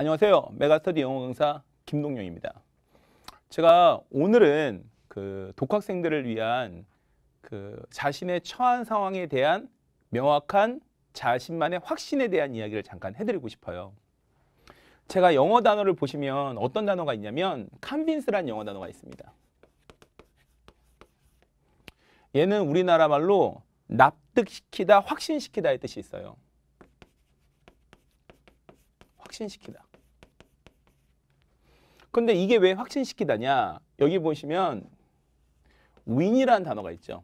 안녕하세요. 메가스터디 영어 강사 김동영입니다. 제가 오늘은 그 독학생들을 위한 그 자신의 처한 상황에 대한 명확한 자신만의 확신에 대한 이야기를 잠깐 해드리고 싶어요. 제가 영어 단어를 보시면 어떤 단어가 있냐면 컨빈스란 영어 단어가 있습니다. 얘는 우리나라 말로 납득시키다, 확신시키다의 뜻이 있어요. 확신시키다. 근데 이게 왜 확신시키다냐? 여기 보시면 윈이라는 단어가 있죠.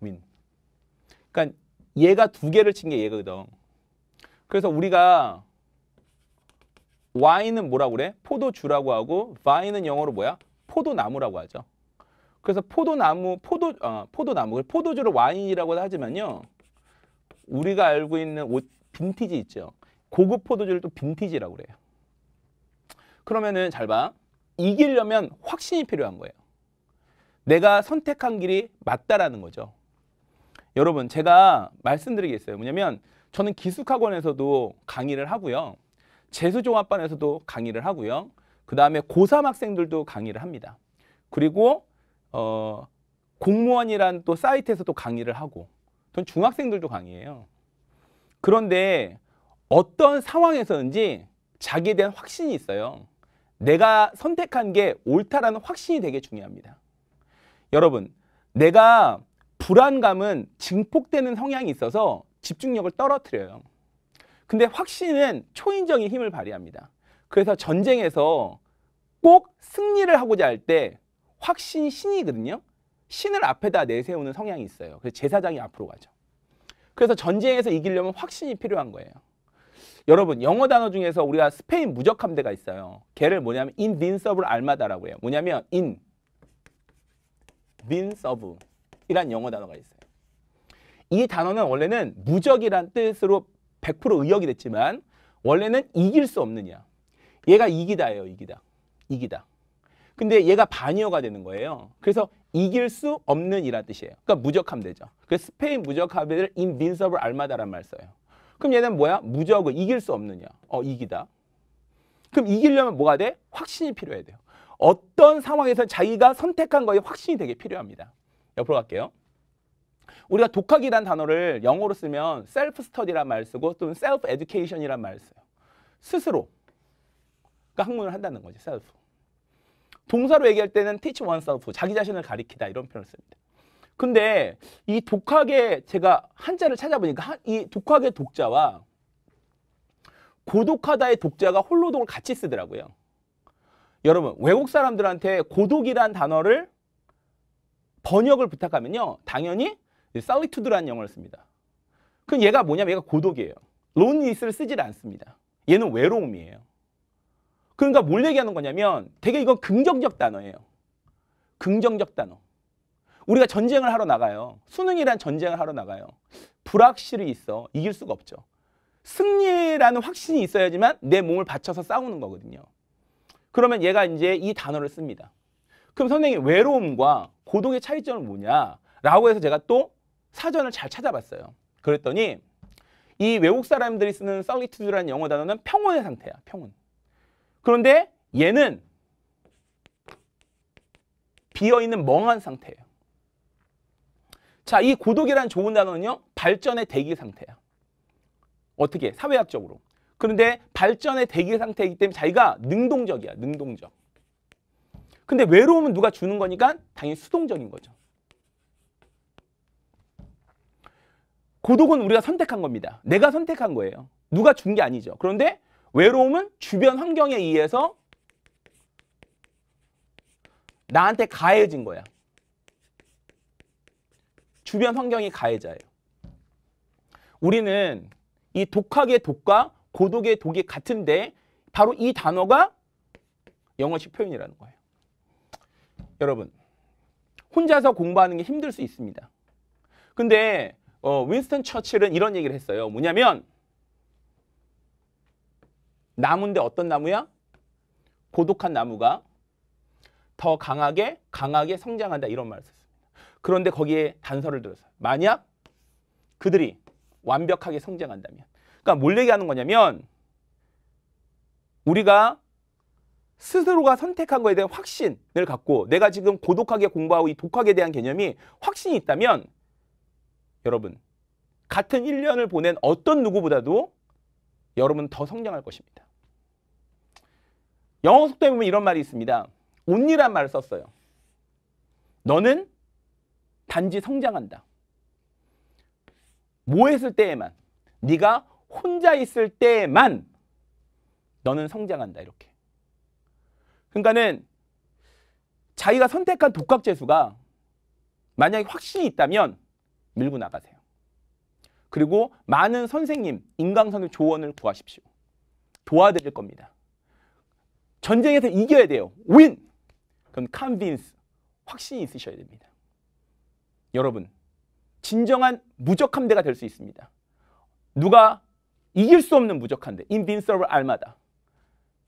윈. 그러니까 얘가 두 개를 친 게 얘거든. 그래서 우리가 와인은 뭐라고 그래? 포도주라고 하고 와인은 영어로 뭐야? 포도나무라고 하죠. 그래서 포도나무, 포도, 어, 포도나무, 포도주를 와인이라고 하지만요. 우리가 알고 있는 옷, 빈티지 있죠. 고급 포도주를 또 빈티지라고 그래요. 그러면은 잘 봐. 이기려면 확신이 필요한 거예요. 내가 선택한 길이 맞다라는 거죠. 여러분 제가 말씀드리겠어요. 뭐냐면 저는 기숙학원에서도 강의를 하고요. 재수종합반에서도 강의를 하고요. 그 다음에 고3 학생들도 강의를 합니다. 그리고 어, 공무원이란 또 사이트에서도 강의를 하고 전 중학생들도 강의해요. 그런데 어떤 상황에서든지 자기에 대한 확신이 있어요. 내가 선택한 게 옳다라는 확신이 되게 중요합니다. 여러분, 내가 불안감은 증폭되는 성향이 있어서 집중력을 떨어뜨려요. 근데 확신은 초인적인 힘을 발휘합니다. 그래서 전쟁에서 꼭 승리를 하고자 할 때 확신 신이거든요. 신을 앞에다 내세우는 성향이 있어요. 그래서 제사장이 앞으로 가죠. 그래서 전쟁에서 이기려면 확신이 필요한 거예요. 여러분 영어 단어 중에서 우리가 스페인 무적함대가 있어요. 걔를 뭐냐면 invincible armada라고 해요. 뭐냐면 in, v i n c i b l e 이란 영어 단어가 있어요. 이 단어는 원래는 무적이란 뜻으로 100% 의역이 됐지만 원래는 이길 수 없느냐. 얘가 이기다예요. 이기다. 이기다. 근데 얘가 반이어가 되는 거예요. 그래서 이길 수 없는 이란 뜻이에요. 그러니까 무적함대죠. 그래서 스페인 무적함대를 인빈서블 알마다란 말 써요. 그럼 얘는 뭐야? 무적을 이길 수 없느냐? 어, 이기다. 그럼 이기려면 뭐가 돼? 확신이 필요해야 돼요. 어떤 상황에서 자기가 선택한 거에 확신이 되게 필요합니다. 옆으로 갈게요. 우리가 독학이란 단어를 영어로 쓰면 self s 란말 쓰고 또는 self e d u 이란말 써요. 스스로. 그러니까 학문을 한다는 거죠. s e 동사로 얘기할 때는 teach oneself, 자기 자신을 가리키다 이런 표현을 씁니다. 근데 이독학에 제가 한자를 찾아보니까 이 독학의 독자와 고독하다의 독자가 홀로동을 같이 쓰더라고요. 여러분 외국 사람들한테 고독이란 단어를 번역을 부탁하면요. 당연히 살리투드라는 영어를 씁니다. 그럼 얘가 뭐냐면 얘가 고독이에요. 론니스를 쓰질 않습니다. 얘는 외로움이에요. 그러니까 뭘 얘기하는 거냐면 되게 이건 긍정적 단어예요. 긍정적 단어. 우리가 전쟁을 하러 나가요. 수능이란 전쟁을 하러 나가요. 불확실이 있어. 이길 수가 없죠. 승리라는 확신이 있어야지만 내 몸을 바쳐서 싸우는 거거든요. 그러면 얘가 이제 이 단어를 씁니다. 그럼 선생님 외로움과 고독의 차이점은 뭐냐라고 해서 제가 또 사전을 잘 찾아봤어요. 그랬더니 이 외국 사람들이 쓰는 solitude라는 영어 단어는 평온의 상태야. 평온. 그런데 얘는 비어있는 멍한 상태예요. 자, 이 고독이라는 좋은 단어는요. 발전의 대기 상태야. 어떻게? 사회학적으로. 그런데 발전의 대기 상태이기 때문에 자기가 능동적이야. 능동적. 근데 외로움은 누가 주는 거니까 당연히 수동적인 거죠. 고독은 우리가 선택한 겁니다. 내가 선택한 거예요. 누가 준 게 아니죠. 그런데 외로움은 주변 환경에 의해서 나한테 가해진 거야. 주변 환경이 가해자예요. 우리는 이 독학의 독과 고독의 독이 같은데 바로 이 단어가 영어식 표현이라는 거예요. 여러분 혼자서 공부하는 게 힘들 수 있습니다. 근데 어, 윈스턴 처칠은 이런 얘기를 했어요. 뭐냐면 나무인데 어떤 나무야? 고독한 나무가 더 강하게 강하게 성장한다 이런 말을 썼어요. 그런데 거기에 단서를 들어서 만약 그들이 완벽하게 성장한다면. 그러니까 뭘 얘기하는 거냐면 우리가 스스로가 선택한 거에 대한 확신을 갖고 내가 지금 고독하게 공부하고 이 독학에 대한 개념이 확신이 있다면 여러분 같은 1년을 보낸 어떤 누구보다도 여러분 더 성장할 것입니다. 영어 속도에 보면 이런 말이 있습니다. 온니란 말을 썼어요. 너는 단지 성장한다. 뭐 했을 때에만 네가 혼자 있을 때에만 너는 성장한다 이렇게. 그러니까는 자기가 선택한 독학재수가 만약에 확신이 있다면 밀고 나가세요. 그리고 많은 선생님, 인강선생 조언을 구하십시오. 도와드릴 겁니다. 전쟁에서 이겨야 돼요. 윈! 그럼 c o n v 확신이 있으셔야 됩니다. 여러분 진정한 무적함대가 될 수 있습니다. 누가 이길 수 없는 무적함대, 인빈서블 알마다.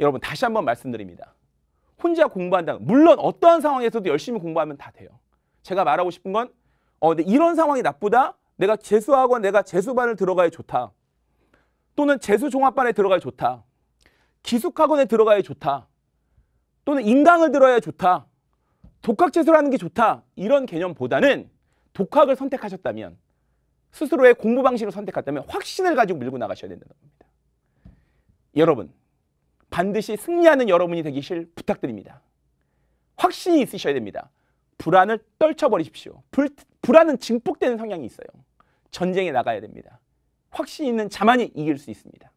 여러분 다시 한 번 말씀드립니다. 혼자 공부한다. 물론 어떠한 상황에서도 열심히 공부하면 다 돼요. 제가 말하고 싶은 건 어, 이런 상황이 나쁘다. 내가 재수학원, 내가 재수반을 들어가야 좋다. 또는 재수종합반에 들어가야 좋다. 기숙학원에 들어가야 좋다. 또는 인강을 들어야 좋다. 독학재수라는 게 좋다. 이런 개념보다는 독학을 선택하셨다면 스스로의 공부 방식을 선택했다면 확신을 가지고 밀고 나가셔야 된다는 겁니다. 여러분 반드시 승리하는 여러분이 되기를 부탁드립니다. 확신이 있으셔야 됩니다. 불안을 떨쳐버리십시오. 불, 불안은 증폭되는 성향이 있어요. 전쟁에 나가야 됩니다. 확신 있는 자만이 이길 수 있습니다.